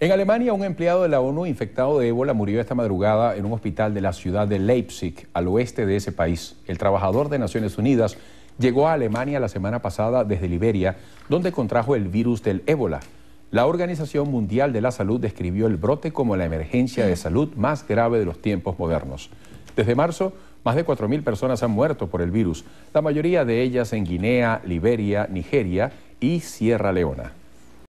En Alemania, un empleado de la ONU infectado de ébola murió esta madrugada en un hospital de la ciudad de Leipzig, al oeste de ese país. El trabajador de Naciones Unidas llegó a Alemania la semana pasada desde Liberia, donde contrajo el virus del ébola. La Organización Mundial de la Salud describió el brote como la emergencia de salud más grave de los tiempos modernos. Desde marzo, más de 4.000 personas han muerto por el virus, la mayoría de ellas en Guinea, Liberia, Nigeria y Sierra Leona.